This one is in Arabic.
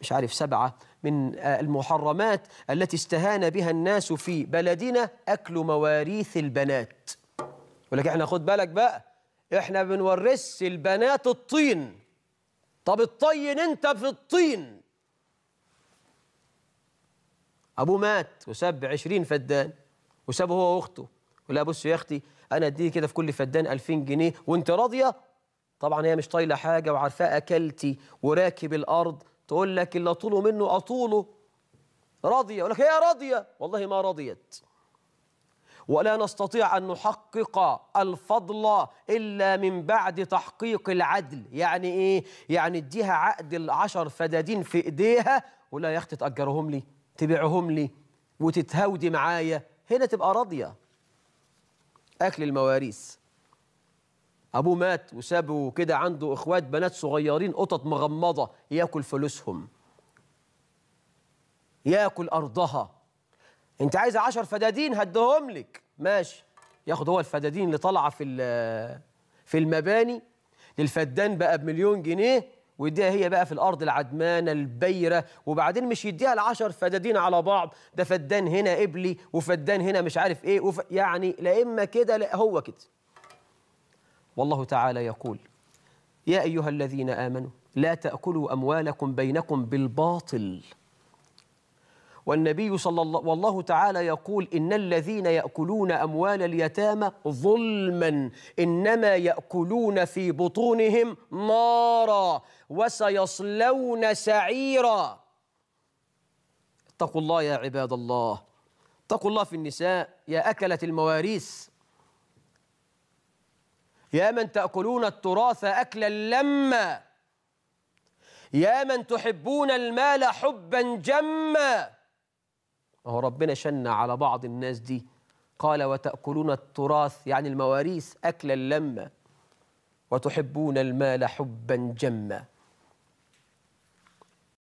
مش عارف سبعة من آه، المحرمات التي استهان بها الناس في بلدنا أكل مواريث البنات ولك احنا خد بالك بقى احنا بنورث البنات الطين طب الطين انت في الطين ابوه مات وساب 20 فدان وسابه هو واخته ولا بص يا اختي انا أديني كده في كل فدان 2000 جنيه وانت راضيه طبعا هي مش طايله حاجه وعارفاه اكلتي وراكب الارض تقول لك اللي أطوله منه أطوله راضية يقول لك هي راضية والله ما رضيت ولا نستطيع أن نحقق الفضل إلا من بعد تحقيق العدل يعني إيه؟ يعني اديها عقد العشر فدادين في إيديها ولا يا أختي تأجرهم لي تبيعهم لي وتتهاودي معايا هنا تبقى راضية أكل المواريث ابوه مات وسابه كده عنده اخوات بنات صغيرين قطط مغمضه ياكل فلوسهم ياكل ارضها انت عايز عشر فدادين هديهم لك ماشي ياخد هو الفدادين اللي طالعه في في المباني للفدان بقى بمليون جنيه ويديها هي بقى في الارض العدمانه البيره وبعدين مش يديها العشر فدادين على بعض ده فدان هنا ابلي وفدان هنا مش عارف ايه وف... يعني لا اما كده لا هو كده والله تعالى يقول يا أيها الذين آمنوا لا تأكلوا أموالكم بينكم بالباطل والنبي صلى الله والله تعالى يقول إن الذين يأكلون أموال اليتامى ظلما إنما يأكلون في بطونهم نارا وسيصلون سعيرا اتقوا الله يا عباد الله اتقوا الله في النساء يا أكلة المواريث يا من تأكلون التراث أكلا لما يا من تحبون المال حبا جما هو ربنا شن على بعض الناس دي قال وتأكلون التراث يعني المواريث أكلا لما وتحبون المال حبا جما